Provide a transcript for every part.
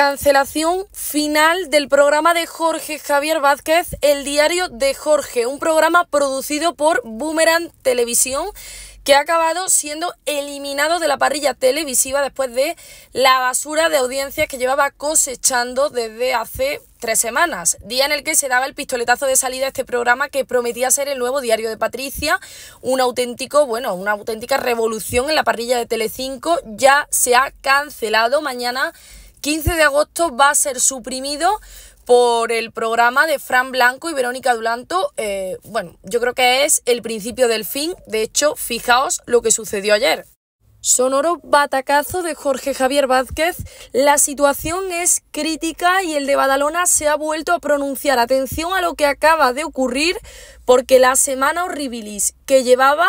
Cancelación final del programa de Jorge Javier Vázquez, El Diario de Jorge, un programa producido por Boomerang Televisión que ha acabado siendo eliminado de la parrilla televisiva después de la basura de audiencias que llevaba cosechando desde hace tres semanas, día en el que se daba el pistoletazo de salida a este programa que prometía ser el nuevo diario de Patricia, un auténtico, bueno, una auténtica revolución en la parrilla de Telecinco, ya se ha cancelado mañana 15 de agosto va a ser suprimido por el programa de Fran Blanco y Verónica Dulanto. Eh, bueno, yo creo que es el principio del fin. De hecho, fijaos lo que sucedió ayer. Sonoro batacazo de Jorge Javier Vázquez. La situación es crítica y el de Badalona se ha vuelto a pronunciar. Atención a lo que acaba de ocurrir porque la semana horribilis que llevaba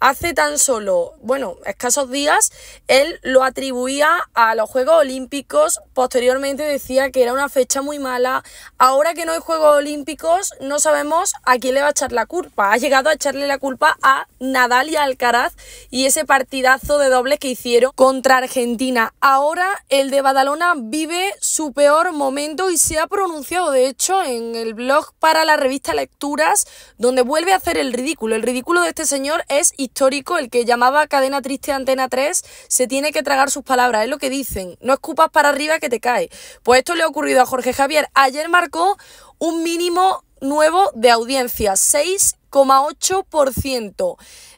hace tan solo, bueno, escasos días, él lo atribuía a los Juegos Olímpicos, posteriormente decía que era una fecha muy mala, ahora que no hay Juegos Olímpicos no sabemos a quién le va a echar la culpa, ha llegado a echarle la culpa a Nadal y Alcaraz y ese partidazo de doble que hicieron contra Argentina. Ahora el de Badalona vive su peor momento y se ha pronunciado de hecho en el blog para la revista Lecturas donde vuelve a hacer el ridículo, el ridículo de este señor es histórico, el que llamaba cadena triste antena 3, se tiene que tragar sus palabras, es lo que dicen, no escupas para arriba que te cae. Pues esto le ha ocurrido a Jorge Javier, ayer marcó un mínimo nuevo de audiencia, 6,8%.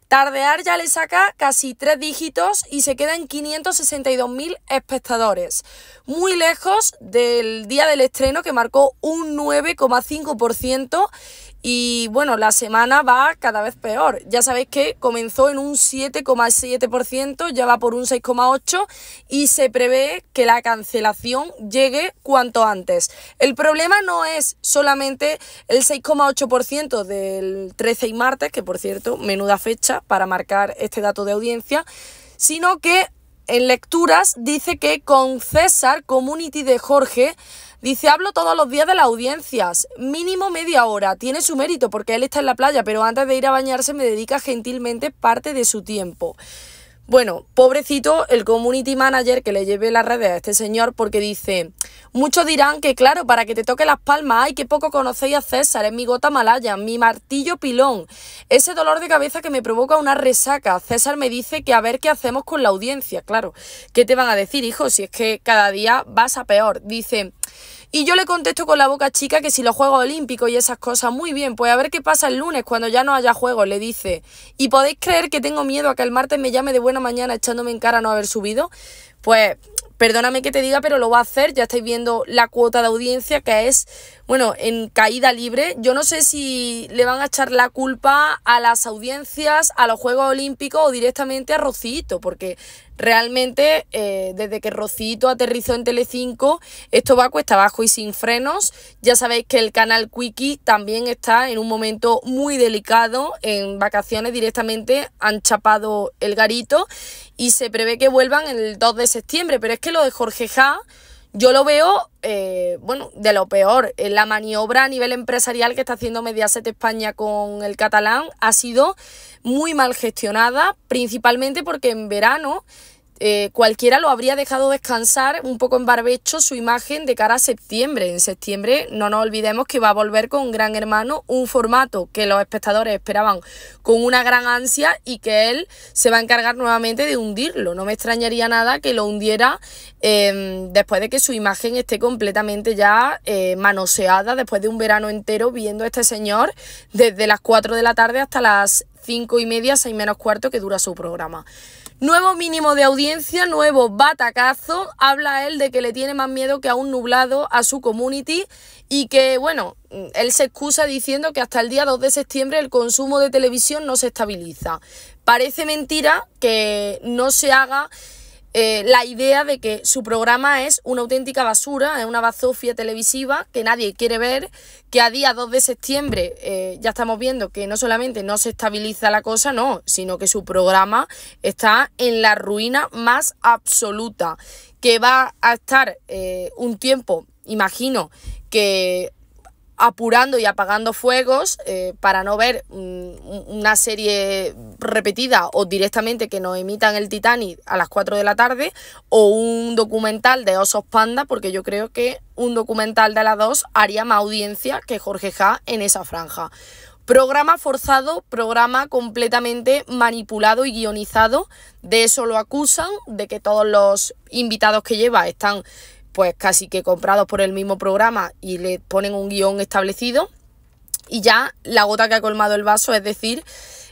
Tardear ya le saca casi tres dígitos y se quedan 562.000 espectadores, muy lejos del día del estreno que marcó un 9,5% y bueno, la semana va cada vez peor. Ya sabéis que comenzó en un 7,7%, ya va por un 6,8% y se prevé que la cancelación llegue cuanto antes. El problema no es solamente el 6,8% del 13 y martes, que por cierto, menuda fecha para marcar este dato de audiencia, sino que en lecturas dice que con César Community de Jorge Dice, hablo todos los días de las audiencias, mínimo media hora. Tiene su mérito porque él está en la playa, pero antes de ir a bañarse me dedica gentilmente parte de su tiempo. Bueno, pobrecito el community manager que le lleve las redes a este señor porque dice, muchos dirán que claro, para que te toque las palmas, ay, que poco conocéis a César, es mi gota malaya, mi martillo pilón, ese dolor de cabeza que me provoca una resaca. César me dice que a ver qué hacemos con la audiencia, claro. ¿Qué te van a decir, hijo? Si es que cada día vas a peor. Dice, y yo le contesto con la boca chica que si los Juegos Olímpicos y esas cosas, muy bien, pues a ver qué pasa el lunes cuando ya no haya juegos, le dice. Y podéis creer que tengo miedo a que el martes me llame de buena mañana echándome en cara no haber subido. Pues perdóname que te diga, pero lo va a hacer. Ya estáis viendo la cuota de audiencia que es, bueno, en caída libre. Yo no sé si le van a echar la culpa a las audiencias, a los Juegos Olímpicos o directamente a Rocito, porque Realmente, eh, desde que Rocito aterrizó en Telecinco, esto va cuesta abajo y sin frenos. Ya sabéis que el canal Quickie también está en un momento muy delicado. En vacaciones directamente han chapado el garito y se prevé que vuelvan el 2 de septiembre. Pero es que lo de Jorge Ja yo lo veo, eh, bueno, de lo peor. Eh, la maniobra a nivel empresarial que está haciendo Mediaset España con el catalán ha sido muy mal gestionada, principalmente porque en verano eh, cualquiera lo habría dejado descansar un poco en barbecho su imagen de cara a septiembre. En septiembre no nos olvidemos que va a volver con un gran hermano, un formato que los espectadores esperaban con una gran ansia y que él se va a encargar nuevamente de hundirlo. No me extrañaría nada que lo hundiera em, después de que su imagen esté completamente ya eh, manoseada, después de un verano entero viendo a este señor desde las 4 de la tarde hasta las 5 y media, 6 menos cuarto que dura su programa. Nuevo mínimo de audiencia, nuevo batacazo. Habla él de que le tiene más miedo que a un nublado a su community y que, bueno, él se excusa diciendo que hasta el día 2 de septiembre el consumo de televisión no se estabiliza. Parece mentira que no se haga eh, la idea de que su programa es una auténtica basura, es una bazofia televisiva que nadie quiere ver, que a día 2 de septiembre eh, ya estamos viendo que no solamente no se estabiliza la cosa, no, sino que su programa está en la ruina más absoluta, que va a estar eh, un tiempo, imagino, que apurando y apagando fuegos eh, para no ver mm, una serie repetida o directamente que nos emitan el Titanic a las 4 de la tarde o un documental de osos panda porque yo creo que un documental de las dos haría más audiencia que Jorge Ja en esa franja. Programa forzado, programa completamente manipulado y guionizado. De eso lo acusan, de que todos los invitados que lleva están pues casi que comprados por el mismo programa y le ponen un guión establecido. Y ya la gota que ha colmado el vaso, es decir,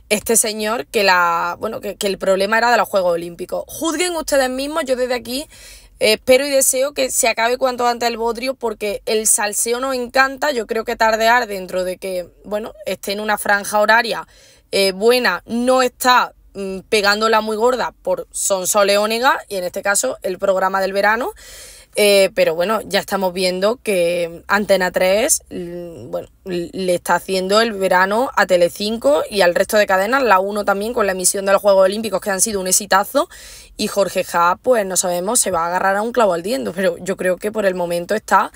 este señor que la. Bueno, que, el problema era de los Juegos Olímpicos. Juzguen ustedes mismos, yo desde aquí eh, espero y deseo que se acabe cuanto antes el bodrio porque el salseo nos encanta. Yo creo que tardear dentro de que, bueno, esté en una franja horaria eh, buena, no está mm, pegándola muy gorda por Sonso Leónega y en este caso el programa del verano. Eh, pero bueno, ya estamos viendo que Antena 3 mm, bueno, le está haciendo el verano a Tele5 y al resto de cadenas, la 1 también con la emisión de los Juegos Olímpicos que han sido un exitazo y Jorge Ja, pues no sabemos, se va a agarrar a un clavo al diente, pero yo creo que por el momento está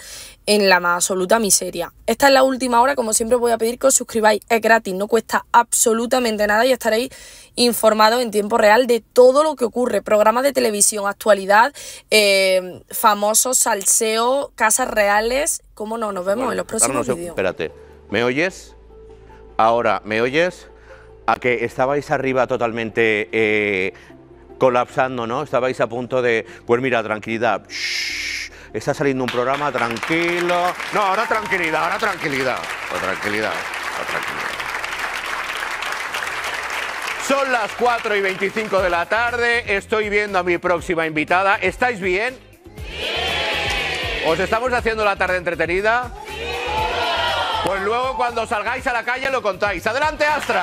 en la más absoluta miseria. Esta es la última hora, como siempre voy a pedir que os suscribáis, es gratis, no cuesta absolutamente nada y estaréis informados en tiempo real de todo lo que ocurre, programas de televisión, actualidad, eh, famosos, salseo Casas Reales. ¿Cómo no? Nos vemos en los próximos vídeos Espérate, ¿me oyes? Ahora, ¿me oyes? A que estabais arriba totalmente eh, colapsando, ¿no? Estabais a punto de... Pues mira, tranquilidad. está saliendo un programa tranquilo. No, ahora tranquilidad, ahora tranquilidad. tranquilidad, tranquilidad. Son las 4 y 25 de la tarde, estoy viendo a mi próxima invitada. ¿Estáis bien? ¿Os estamos haciendo la tarde entretenida? Pues luego cuando salgáis a la calle lo contáis. ¡Adelante, Astra!